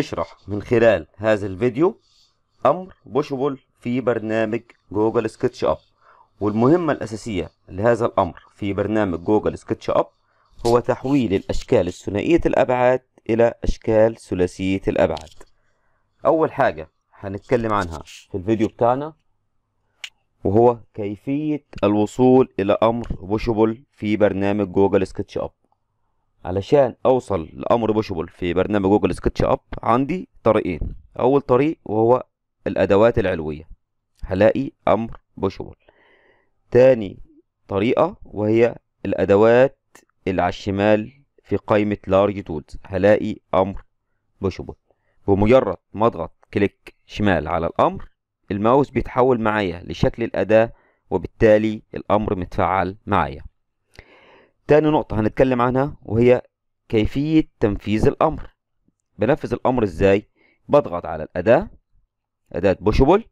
نشرح من خلال هذا الفيديو أمر بوشبل في برنامج جوجل سكتش أب والمهمة الأساسية لهذا الأمر في برنامج جوجل سكتش أب هو تحويل الأشكال الثنائية الأبعاد إلى أشكال ثلاثية الأبعاد أول حاجة هنتكلم عنها في الفيديو بتاعنا وهو كيفية الوصول إلى أمر بوشبل في برنامج جوجل سكتش أب علشان اوصل لامر بوشبل في برنامج جوجل سكتش اب عندي طريقين اول طريق وهو الادوات العلويه هلاقي امر بوشبل تاني طريقه وهي الادوات اللي على الشمال في قائمه لارج تولز هلاقي امر بوشبل بمجرد ما اضغط كليك شمال على الامر الماوس بيتحول معايا لشكل الاداه وبالتالي الامر متفعل معايا تاني نقطة هنتكلم عنها وهي كيفية تنفيذ الأمر بنفذ الأمر إزاي بضغط على الأداة أداة بوشبل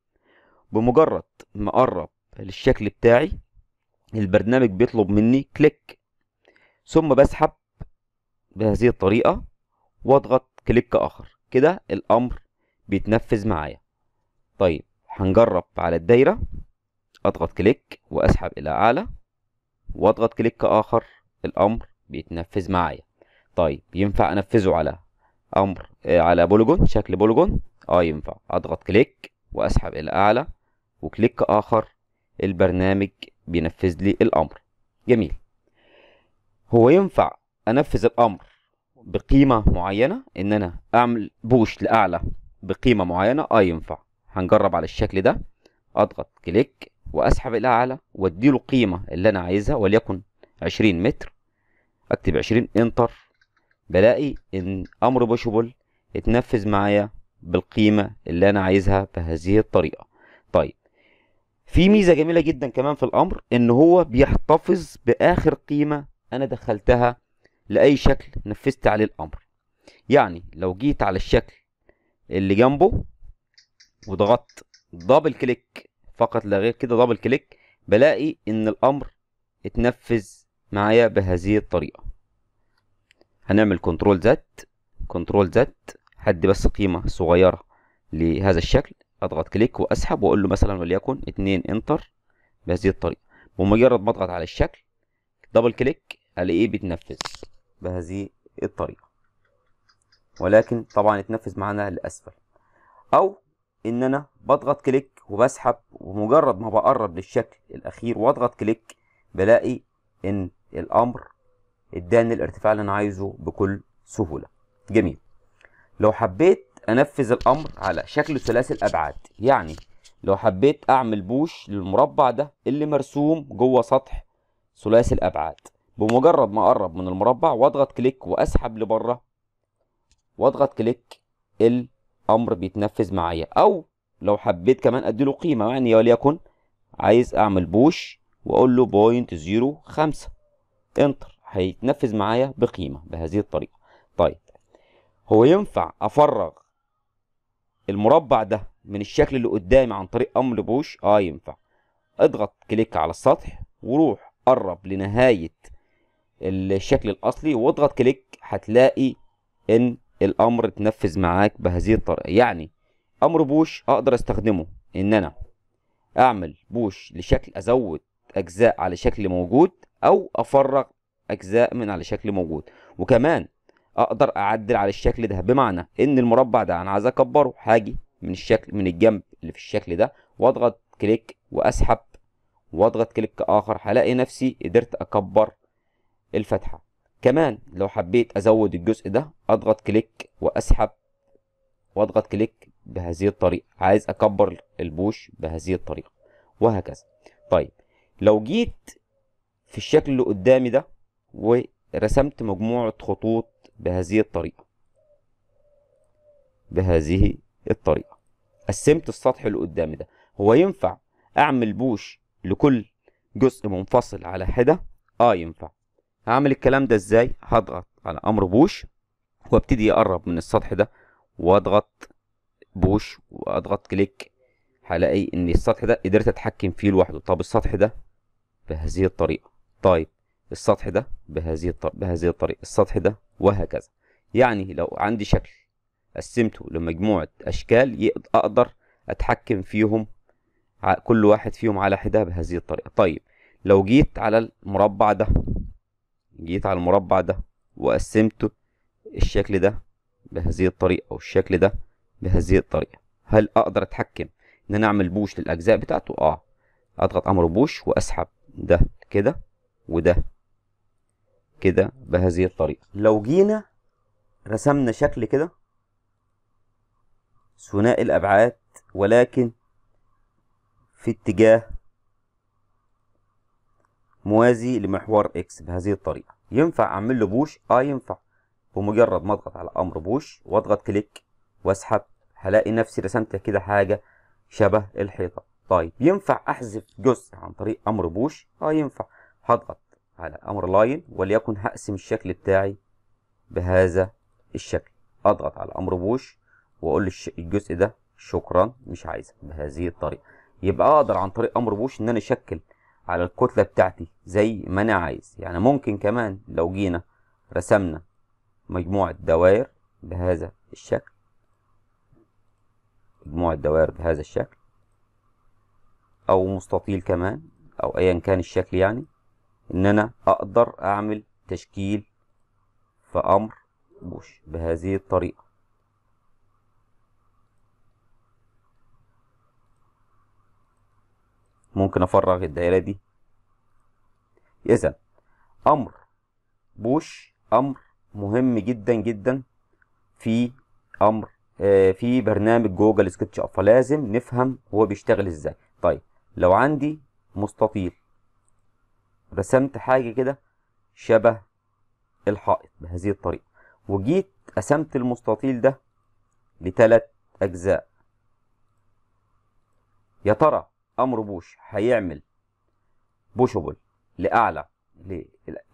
بمجرد ما أقرب للشكل بتاعي البرنامج بيطلب مني كليك ثم بسحب بهذه الطريقة واضغط كليك آخر كده الأمر بيتنفذ معايا طيب هنجرب على الدايرة اضغط كليك واسحب الى اعلى واضغط كليك اخر الامر بيتنفذ معايا طيب ينفع انفذه على امر آه، على بوليجون شكل بوليجون اه ينفع اضغط كليك واسحب الى اعلى وكليك اخر البرنامج بينفذ لي الامر جميل هو ينفع انفذ الامر بقيمه معينه ان انا اعمل بوش لاعلى بقيمه معينه اه ينفع هنجرب على الشكل ده اضغط كليك واسحب الى اعلى واديله القيمه اللي انا عايزها وليكن 20 متر اكتب 20 انتر بلاقي ان امر بوشبل اتنفذ معايا بالقيمه اللي انا عايزها بهذه الطريقه طيب في ميزه جميله جدا كمان في الامر ان هو بيحتفظ باخر قيمه انا دخلتها لاي شكل نفذت عليه الامر يعني لو جيت على الشكل اللي جنبه وضغطت دبل كليك فقط لا غير كده دبل كليك بلاقي ان الامر اتنفذ معايا بهذه الطريقة هنعمل كنترول زد كنترول زد حد بس قيمة صغيرة لهذا الشكل اضغط كليك واسحب واقول له مثلا وليكن 2 انتر بهذه الطريقة بمجرد ما اضغط على الشكل دبل كليك الاقيه بيتنفذ بهذه الطريقة ولكن طبعا يتنفذ معانا لاسفل او ان انا بضغط كليك وبسحب ومجرد ما بقرب للشكل الاخير واضغط كليك بلاقي ان الامر اداني الارتفاع اللي انا عايزه بكل سهوله جميل لو حبيت انفذ الامر على شكل ثلاثي الابعاد يعني لو حبيت اعمل بوش للمربع ده اللي مرسوم جوه سطح ثلاثي الابعاد بمجرد ما اقرب من المربع واضغط كليك واسحب لبره واضغط كليك الامر بيتنفذ معايا او لو حبيت كمان اديله قيمه يعني وليكن عايز اعمل بوش واقول له بوينت زيرو خمسة انتر هيتنفذ معايا بقيمة بهذه الطريقة طيب هو ينفع افرغ المربع ده من الشكل اللي قدامي عن طريق امر بوش اه ينفع اضغط كليك على السطح وروح قرب لنهاية الشكل الاصلي واضغط كليك هتلاقي ان الامر اتنفذ معاك بهذه الطريقة يعني امر بوش اقدر استخدمه ان انا اعمل بوش لشكل ازود اجزاء على شكل موجود او افرغ اجزاء من على شكل موجود وكمان اقدر اعدل على الشكل ده بمعنى ان المربع ده انا عايز اكبره هاجي من الشكل من الجنب اللي في الشكل ده واضغط كليك واسحب واضغط كليك اخر هلاقي نفسي قدرت اكبر الفتحه كمان لو حبيت ازود الجزء ده اضغط كليك واسحب واضغط كليك بهذه الطريقه عايز اكبر البوش بهذه الطريقه وهكذا طيب لو جيت في الشكل اللي قدامي ده ورسمت مجموعة خطوط بهذه الطريقة بهذه الطريقة قسمت السطح اللي قدامي ده هو ينفع أعمل بوش لكل جزء منفصل على حدة آه ينفع هعمل الكلام ده إزاي هضغط على أمر بوش وابتدي أقرب من السطح ده واضغط بوش واضغط كليك هلاقي ان السطح ده قدرت اتحكم فيه لوحده طب السطح ده بهذه الطريقه طيب السطح ده بهذه الطريقة بهذه الطريقة السطح ده وهكذا يعني لو عندي شكل قسمته لمجموعة أشكال أقدر أتحكم فيهم كل واحد فيهم على حدة بهذه الطريقة طيب لو جيت على المربع ده جيت على المربع ده وقسمته الشكل ده بهذه الطريقة والشكل ده بهذه الطريقة هل أقدر أتحكم إن أنا أعمل بوش للأجزاء بتاعته؟ آه أضغط أمر بوش وأسحب ده كده وده كده بهذه الطريقة لو جينا رسمنا شكل كده ثنائي الأبعاد ولكن في اتجاه موازي لمحور اكس بهذه الطريقة ينفع أعمل له بوش؟ آه ينفع بمجرد ما أضغط على أمر بوش وأضغط كليك وأسحب هلاقي نفسي رسمت كده حاجة شبه الحيطة طيب ينفع أحذف جزء عن طريق أمر بوش؟ آه ينفع هضغط على امر لاين وليكن هقسم الشكل بتاعي بهذا الشكل اضغط على امر بوش واقول الجزء ده شكرا مش عايزه بهذه الطريقه يبقى اقدر عن طريق امر بوش ان انا اشكل على الكتله بتاعتي زي ما انا عايز يعني ممكن كمان لو جينا رسمنا مجموعه دوائر بهذا الشكل مجموعه دوائر بهذا الشكل او مستطيل كمان او ايا كان الشكل يعني ان انا اقدر اعمل تشكيل في امر بوش بهذه الطريقة ممكن افرغ الدائرة دي اذا امر بوش امر مهم جدا جدا في امر آه في برنامج جوجل سكتش اب فلازم نفهم هو بيشتغل ازاي طيب لو عندي مستطيل رسمت حاجة كده شبه الحائط بهذه الطريقة وجيت قسمت المستطيل ده لثلاث أجزاء يا ترى أمر بوش هيعمل بوشبل لأعلى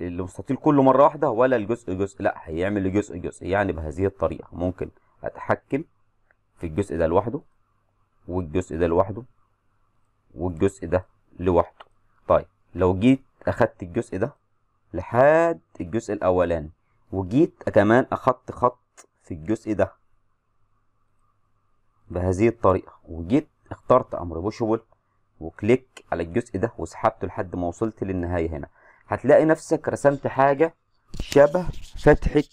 للمستطيل كله مرة واحدة ولا الجزء جزء لا هيعمل لجزء جزء يعني بهذه الطريقة ممكن أتحكم في الجزء ده لوحده والجزء ده لوحده والجزء ده لوحده طيب لو جيت اخدت الجزء ده لحد الجزء الاولاني وجيت كمان اخدت خط في الجزء ده بهذه الطريقه وجيت اخترت امر بوشبل وكليك على الجزء ده وسحبته لحد ما وصلت للنهايه هنا هتلاقي نفسك رسمت حاجه شبه فتحه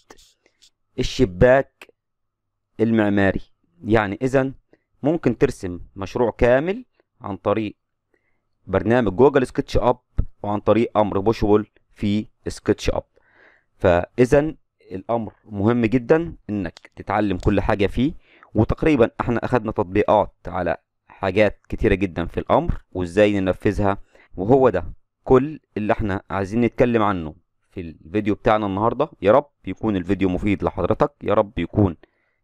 الشباك المعماري يعني اذا ممكن ترسم مشروع كامل عن طريق برنامج جوجل سكتش اب وعن طريق امر بوشبل في سكتش اب فاذا الامر مهم جدا انك تتعلم كل حاجه فيه وتقريبا احنا اخدنا تطبيقات على حاجات كتيره جدا في الامر وازاي ننفذها وهو ده كل اللي احنا عايزين نتكلم عنه في الفيديو بتاعنا النهارده يا رب يكون الفيديو مفيد لحضرتك يا رب يكون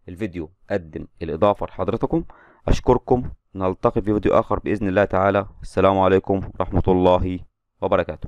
الفيديو قدم الاضافه لحضرتكم اشكركم نلتقي في فيديو اخر باذن الله تعالى السلام عليكم ورحمه الله وبركاته